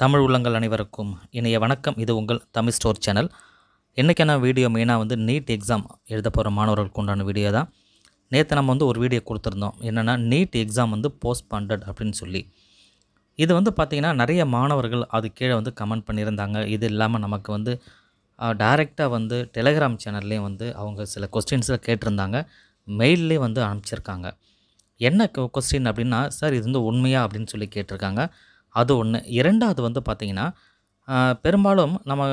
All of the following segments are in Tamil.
தமிழ் உள்ளங்கள் அனைவருக்கும் இணைய வணக்கம் இது உங்கள் தமிழ் ஸ்டோர் சேனல் இன்றைக்கான வீடியோ மெயினாக வந்து நீட் எக்ஸாம் எழுத போகிற மாணவர்களுக்கு உண்டான வீடியோ தான் நேற்று நம்ம வந்து ஒரு வீடியோ கொடுத்துருந்தோம் என்னென்னா நீட் எக்ஸாம் வந்து போஸ்ட் பண்டட் அப்படின்னு சொல்லி இது வந்து பார்த்திங்கன்னா நிறைய மாணவர்கள் அது கீழே வந்து கமெண்ட் பண்ணியிருந்தாங்க இது இல்லாமல் நமக்கு வந்து டைரெக்டாக வந்து டெலகிராம் சேனல்லேயும் வந்து அவங்க சில கொஸ்டின்ஸில் கேட்டிருந்தாங்க மெயிலே வந்து அனுப்பிச்சிருக்காங்க என்ன கொஸ்டின் அப்படின்னா சார் இது வந்து உண்மையா அப்படின்னு சொல்லி கேட்டிருக்காங்க அது ஒன்று இரண்டாவது வந்து பார்த்திங்கன்னா பெரும்பாலும் நம்ம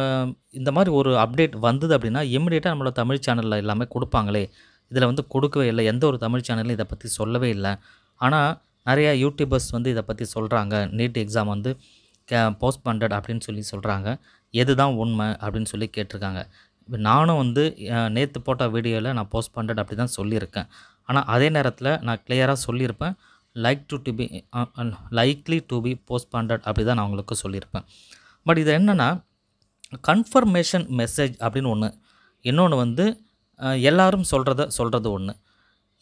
இந்த மாதிரி ஒரு அப்டேட் வந்தது அப்படின்னா இம்மிடியேட்டாக நம்மளோட தமிழ் சேனலில் எல்லாமே கொடுப்பாங்களே இதில் வந்து கொடுக்கவே இல்லை எந்த ஒரு தமிழ் சேனலும் இதை பற்றி சொல்லவே இல்லை ஆனால் நிறையா யூடியூபர்ஸ் வந்து இதை பற்றி சொல்கிறாங்க நீட் எக்ஸாம் வந்து போஸ்ட் பண்ணட் அப்படின்னு சொல்லி சொல்கிறாங்க எது தான் உண்மை அப்படின்னு சொல்லி கேட்டிருக்காங்க நானும் வந்து நேற்று போட்ட வீடியோவில் நான் போஸ்ட் பண்ணுறது அப்படி தான் சொல்லியிருக்கேன் ஆனால் அதே நேரத்தில் நான் கிளியராக சொல்லியிருப்பேன் like to to be likely to be postponed அப்படி தான் நான் உங்களுக்கு சொல்லியிருப்பேன் பட் இது என்னென்னா கன்ஃபர்மேஷன் மெசேஜ் அப்படின்னு ஒன்று இன்னொன்று வந்து எல்லாரும் சொல்கிறத சொல்கிறது ஒன்று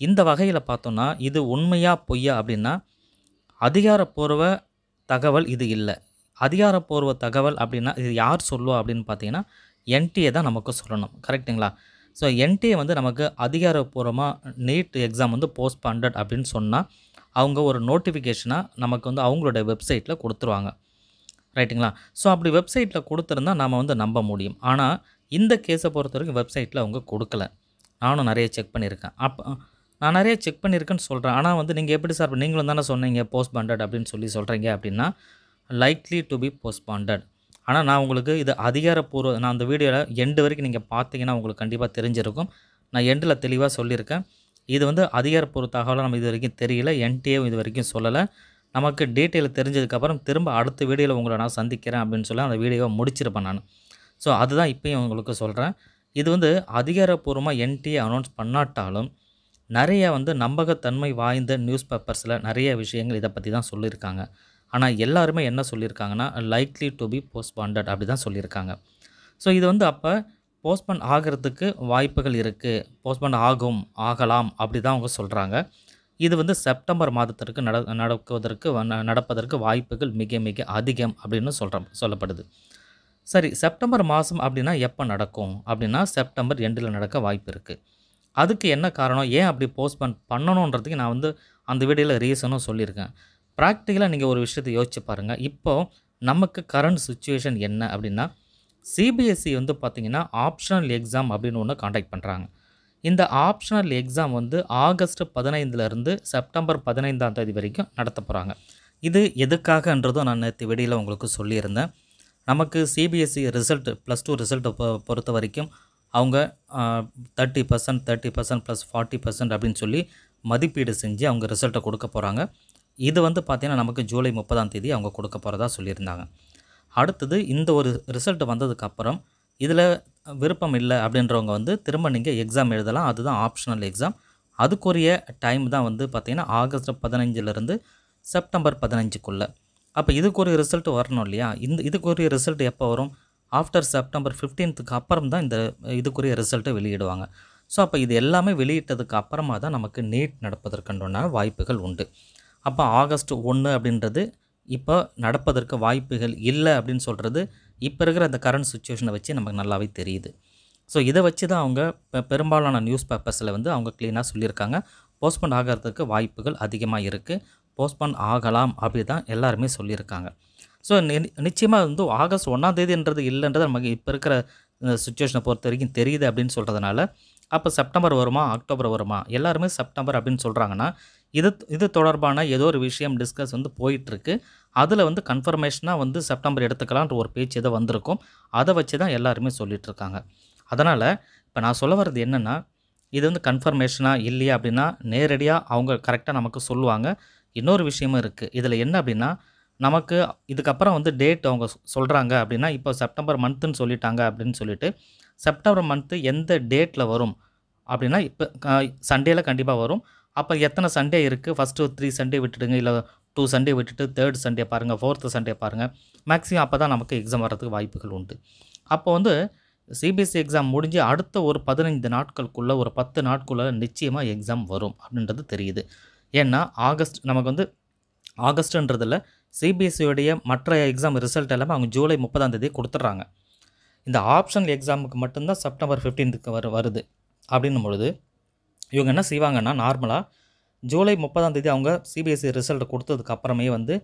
இந்த வகையில் பார்த்தோன்னா இது உண்மையா பொய்யா அப்படின்னா அதிகாரப்பூர்வ தகவல் இது இல்லை அதிகாரப்பூர்வ தகவல் அப்படின்னா இது யார் சொல்லுவா அப்படின்னு பார்த்தீங்கன்னா என்டிஏ தான் நமக்கு சொல்லணும் கரெக்டுங்களா ஸோ என்டிஏ வந்து நமக்கு அதிகாரப்பூர்வமாக நீட் எக்ஸாம் வந்து போஸ்ட் பண்ணட் அப்படின்னு சொன்னால் அவங்க ஒரு நோட்டிஃபிகேஷனாக நமக்கு வந்து அவங்களோட வெப்சைட்டில் கொடுத்துருவாங்க ரைட்டுங்களா ஸோ அப்படி வெப்சைட்டில் கொடுத்துருந்தா நாம் வந்து நம்ப முடியும் ஆனால் இந்த கேஸை பொறுத்த வரைக்கும் வெப்சைட்டில் அவங்க கொடுக்கல நானும் நிறைய செக் பண்ணியிருக்கேன் அப்போ நான் நிறைய செக் பண்ணியிருக்கேன்னு சொல்கிறேன் ஆனால் வந்து நீங்கள் எப்படி சார் நீங்களும் தானே சொன்னீங்க போஸ்ட் பாண்டட் அப்படின்னு சொல்லி சொல்கிறீங்க அப்படின்னா likely to be postponed ஆனால் நான் உங்களுக்கு இது அதிகாரப்பூர்வ நான் அந்த வீடியோவில் எண்டு வரைக்கும் நீங்கள் பார்த்தீங்கன்னா உங்களுக்கு கண்டிப்பாக தெரிஞ்சிருக்கும் நான் எண்டில் தெளிவாக சொல்லியிருக்கேன் இது வந்து அதிகாரப்பூர்வ தகவலாக நம்ம இது வரைக்கும் தெரியல என்டிஏவும் இது வரைக்கும் சொல்லலை நமக்கு டீட்டெயில் தெரிஞ்சதுக்கப்புறம் திரும்ப அடுத்த வீடியோவில் உங்களை நான் சந்திக்கிறேன் அப்படின்னு சொல்லி அந்த வீடியோவை முடிச்சிருப்பேன் நான் ஸோ அதுதான் இப்போயும் உங்களுக்கு சொல்கிறேன் இது வந்து அதிகாரப்பூர்வமாக என்டிஏ அனௌன்ஸ் பண்ணாட்டாலும் நிறைய வந்து நம்பகத்தன்மை வாய்ந்த நியூஸ் பேப்பர்ஸில் நிறைய விஷயங்கள் இதை பற்றி தான் சொல்லியிருக்காங்க ஆனால் எல்லாருமே என்ன சொல்லியிருக்காங்கன்னா லைக்லி டு பி போஸ்ட்பாண்டட் அப்படி தான் சொல்லியிருக்காங்க ஸோ இது வந்து அப்போ போஸ்ட்பண்ட் ஆகிறதுக்கு வாய்ப்புகள் இருக்குது போஸ்ட்பண்ட் ஆகும் ஆகலாம் அப்படி தான் அவங்க சொல்கிறாங்க இது வந்து செப்டம்பர் மாதத்திற்கு நட நடக்குவதற்கு நடப்பதற்கு வாய்ப்புகள் மிக மிக அதிகம் அப்படின்னு சொல்கிற சொல்லப்படுது சரி செப்டம்பர் மாதம் அப்படின்னா எப்போ நடக்கும் அப்படின்னா செப்டம்பர் எண்டில் நடக்க வாய்ப்பு இருக்குது அதுக்கு என்ன காரணம் ஏன் அப்படி போஸ்ட்பண்ட் பண்ணணுன்றதுக்கு நான் வந்து அந்த வீடியோவில் ரீசனும் சொல்லியிருக்கேன் ப்ராக்டிக்கலாக நீங்கள் ஒரு விஷயத்தை யோசிச்சு பாருங்கள் இப்போது நமக்கு கரண்ட் சுச்சுவேஷன் என்ன அப்படின்னா சிபிஎஸ்சி e வந்து பார்த்திங்கன்னா ஆப்ஷனல் எக்ஸாம் அப்படின்னு ஒன்று காண்டாக்ட் பண்ணுறாங்க இந்த ஆப்ஷனல் எக்ஸாம் வந்து ஆகஸ்ட் பதினைந்துலேருந்து செப்டம்பர் பதினைந்தாம் தேதி வரைக்கும் நடத்த போகிறாங்க இது எதுக்காகன்றதும் நான் நேற்று வெளியில் உங்களுக்கு சொல்லியிருந்தேன் நமக்கு சிபிஎஸ்சி ரிசல்ட் ப்ளஸ் டூ ரிசல்ட்டை பொறுத்த வரைக்கும் அவங்க thirty percent thirty percent plus forty percent அப்படின்னு சொல்லி மதிப்பீடு செஞ்சு அவங்க ரிசல்ட்டை கொடுக்க போகிறாங்க இது வந்து பார்த்திங்கன்னா நமக்கு ஜூலை முப்பதாம் தேதி அவங்க கொடுக்க போகிறதா சொல்லியிருந்தாங்க அடுத்தது இந்த ஒரு ரிசல்ட் வந்ததுக்கப்புறம் இதில் விருப்பம் இல்லை அப்படின்றவங்க வந்து திரும்ப நீங்கள் எக்ஸாம் எழுதலாம் அதுதான் ஆப்ஷனல் எக்ஸாம் அதுக்குரிய டைம் தான் வந்து பார்த்திங்கன்னா ஆகஸ்ட் பதினஞ்சிலேருந்து செப்டம்பர் பதினஞ்சுக்குள்ளே அப்போ இதுக்குரிய ரிசல்ட் வரணும் இல்லையா இந்த இதுக்குரிய ரிசல்ட் எப்போ வரும் ஆஃப்டர் செப்டம்பர் ஃபிஃப்டீன்த்துக்கு அப்புறம் தான் இந்த இதுக்குரிய ரிசல்ட்டை வெளியிடுவாங்க ஸோ அப்போ இது எல்லாமே வெளியிட்டதுக்கு அப்புறமா தான் நமக்கு நீட் நடப்பதற்குண்டான வாய்ப்புகள் உண்டு அப்போ ஆகஸ்ட் ஒன்று அப்படின்றது இப்போ நடப்பதற்கு வாய்ப்புகள் இல்லை அப்படின்னு சொல்கிறது இப்போ இருக்கிற அந்த கரண்ட் சுச்சுவேஷனை வச்சு நமக்கு நல்லாவே தெரியுது ஸோ இதை வச்சு தான் அவங்க பெரும்பாலான நியூஸ் பேப்பர்ஸில் வந்து அவங்க க்ளீனாக சொல்லியிருக்காங்க போஸ்ட்போன் ஆகிறதுக்கு வாய்ப்புகள் அதிகமாக இருக்குது போஸ்ட்போன் ஆகலாம் அப்படி தான் எல்லாருமே சொல்லியிருக்காங்க ஸோ நிச்சயமாக வந்து ஆகஸ்ட் ஒன்றாம் தேதின்றது இல்லைன்றது நமக்கு இப்போ இருக்கிற சுச்சுவேஷனை பொறுத்த வரைக்கும் தெரியுது அப்படின்னு சொல்கிறதுனால அப்போ செப்டம்பர் வருமா அக்டோபர் வருமா எல்லாருமே செப்டம்பர் அப்படின்னு சொல்கிறாங்கன்னா இது இது தொடர்பான ஏதோ ஒரு விஷயம் டிஸ்கஸ் வந்து போயிட்டுருக்கு அதில் வந்து கன்ஃபர்மேஷனாக வந்து செப்டம்பர் எடுத்துக்கலான்ற ஒரு பேச்சு எதோ வந்திருக்கும் அதை வச்சு தான் எல்லாருமே சொல்லிகிட்ருக்காங்க அதனால் இப்போ நான் சொல்ல வர்றது என்னென்னா இது வந்து கன்ஃபர்மேஷனாக இல்லையா அப்படின்னா நேரடியாக அவங்க கரெக்டாக நமக்கு சொல்லுவாங்க இன்னொரு விஷயமும் இருக்குது இதில் என்ன அப்படின்னா நமக்கு இதுக்கப்புறம் வந்து டேட் அவங்க சொல்கிறாங்க அப்படின்னா இப்போ செப்டம்பர் மந்த்துன்னு சொல்லிட்டாங்க அப்படின்னு சொல்லிட்டு செப்டம்பர் மந்த்து எந்த டேட்டில் வரும் அப்படின்னா இப்போ சண்டேயில் கண்டிப்பாக வரும் அப்போ எத்தனை சண்டே இருக்குது ஃபஸ்ட்டு த்ரீ சண்டே விட்டுடுங்க இல்லை டூ சண்டே விட்டுட்டு தேர்ட் சண்டே பாருங்கள் ஃபோர்த்து சண்டே பாருங்கள் மேக்ஸிமம் அப்போ தான் நமக்கு எக்ஸாம் வர்றதுக்கு வாய்ப்புகள் உண்டு அப்போ வந்து சிபிஎஸ்சி எக்ஸாம் e முடிஞ்சு அடுத்த ஒரு பதினைந்து நாட்களுக்குள்ளே ஒரு பத்து நாட்களுக்குள்ளே நிச்சயமாக எக்ஸாம் வரும் அப்படின்றது தெரியுது ஏன்னா ஆகஸ்ட் நமக்கு வந்து ஆகஸ்ட்டுன்றதில் சிபிஎஸ்சியோடைய e மற்ற எக்ஸாம் ரிசல்ட் எல்லாமே அவங்க ஜூலை முப்பதாம் தேதி கொடுத்துட்றாங்க இந்த ஆப்ஷனல் எக்ஸாமுக்கு மட்டும்தான் செப்டம்பர் ஃபிஃப்டீன்த்துக்கு வரு வருது அப்படின்னும் பொழுது இவங்க என்ன செய்வாங்கன்னா நார்மலாக ஜூலை முப்பதாம் தேதி அவங்க சிபிஎஸ்சி ரிசல்ட் e கொடுத்ததுக்கு அப்புறமே வந்து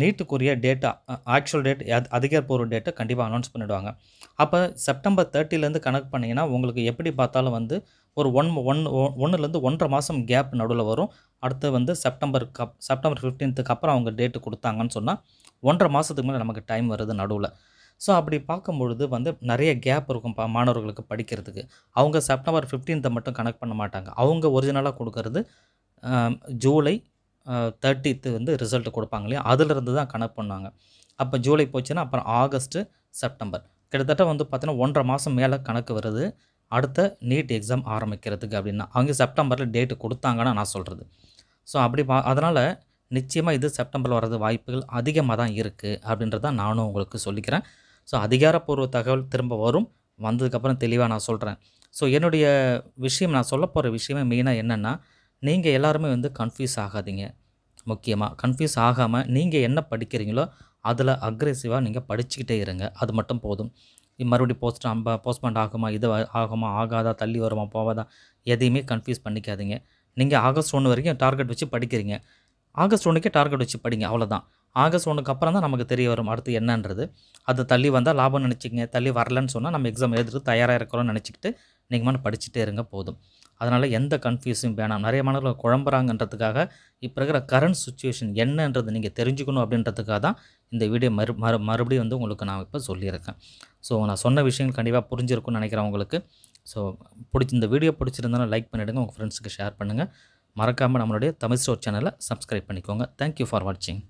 நீட்டுக்குரிய டேட்டா ஆக்சுவல் டேட் அது அதிகாரப்பூர்வ டேட்டை கண்டிப்பாக அனௌன்ஸ் பண்ணிவிடுவாங்க அப்போ செப்டம்பர் தேர்ட்டிலேருந்து கனெக்ட் பண்ணிங்கன்னா உங்களுக்கு எப்படி பார்த்தாலும் வந்து ஒரு ஒன் ஒன் ஒன்றுலேருந்து ஒன்றரை மாதம் கேப் நடுவில் வரும் அடுத்து வந்து செப்டம்பர் கப் செப்டம்பர் ஃபிஃப்டீன்த்துக்கு அப்புறம் அவங்க டேட்டு கொடுத்தாங்கன்னு சொன்னால் ஒன்றரை மாதத்துக்கு மேலே நமக்கு டைம் வருது நடுவில் ஸோ அப்படி பார்க்கும்பொழுது வந்து நிறைய கேப் இருக்கும் மாணவர்களுக்கு படிக்கிறதுக்கு அவங்க செப்டம்பர் ஃபிஃப்டீன்த்தை மட்டும் கனெக்ட் பண்ண மாட்டாங்க அவங்க ஒரிஜினலாக கொடுக்கறது ஜூலை தேர்ட்டித்து வந்து ரிசல்ட் கொடுப்பாங்க இல்லையா அதிலிருந்து தான் கனெக்ட் பண்ணாங்க அப்போ ஜூலை போச்சுன்னா அப்புறம் ஆகஸ்ட்டு செப்டம்பர் கிட்டத்தட்ட வந்து பார்த்தீங்கன்னா ஒன்றரை மாதம் மேலே கணக்கு வருது அடுத்த நீட் எக்ஸாம் ஆரம்பிக்கிறதுக்கு அப்படின்னா அவங்க செப்டம்பரில் டேட்டு கொடுத்தாங்கன்னா நான் சொல்கிறது ஸோ அப்படி பா அதனால் நிச்சயமாக இது செப்டம்பரில் வர்றது வாய்ப்புகள் அதிகமாக தான் இருக்குது அப்படின்றத நானும் உங்களுக்கு சொல்லிக்கிறேன் ஸோ அதிகாரப்பூர்வ தகவல் திரும்ப வரும் வந்ததுக்கப்புறம் தெளிவாக நான் சொல்கிறேன் ஸோ என்னுடைய விஷயம் நான் சொல்ல போகிற விஷயமே மெயினாக என்னென்னா நீங்கள் எல்லாருமே வந்து கன்ஃபியூஸ் ஆகாதீங்க முக்கியமாக கன்ஃபியூஸ் ஆகாமல் நீங்கள் என்ன படிக்கிறீங்களோ அதில் அக்ரெசிவாக நீங்கள் படிச்சுக்கிட்டே இருங்க அது மட்டும் போதும் மறுபடியும் போஸ்ட் அம்ப போஸ்ட்மெண்ட் ஆகுமா இது ஆகுமா ஆகாதா தள்ளி வருமா போவாதா எதையுமே கன்ஃபியூஸ் பண்ணிக்காதீங்க நீங்கள் ஆகஸ்ட் ஒன்று வரைக்கும் டார்கெட் வச்சு படிக்கிறீங்க ஆகஸ்ட் ஒன்றுக்கே டார்கெட் வச்சு படிங்க அவ்வளோதான் ஆகஸ்ட் ஒன்றுக்கு அப்புறம் தான் நமக்கு தெரிய வரும் அடுத்து என்னன்றது அது தள்ளி வந்தால் லாபம் நினச்சிங்க தள்ளி வரலன்னு சொன்னால் நம்ம எக்ஸாம் எழுதுறது தயாராக இருக்கிறோம்னு நினச்சிக்கிட்டு நீங்கள் மன படிச்சுட்டே இருங்க போதும் அதனால் எந்த கன்ஃபியூஸும் வேணாம் நிறைய மாணவர்கள் குழம்புறாங்கன்றதுக்காக இப்போ இருக்கிற கரண்ட் சுச்சுவேஷன் என்னன்றது நீங்கள் தெரிஞ்சுக்கணும் அப்படின்றதுக்காக தான் இந்த வீடியோ மறு மறு மறுபடியும் வந்து உங்களுக்கு நான் இப்போ சொல்லியிருக்கேன் ஸோ நான் சொன்ன விஷயங்கள் கண்டிப்பாக புரிஞ்சிருக்கும்னு நினைக்கிறேன் உங்களுக்கு ஸோ பிடிச்சி இந்த வீடியோ பிடிச்சிருந்தாலும் லைக் பண்ணிவிடுங்க உங்கள் ஃப்ரெண்ட்ஸுக்கு ஷேர் பண்ணுங்கள் மறக்காமல் நம்மளுடைய தமிழ் ஸ்டோர் சேனலை சப்ஸ்கிரைப் பண்ணிக்கோங்க தேங்க்யூ ஃபார் வாட்சிங்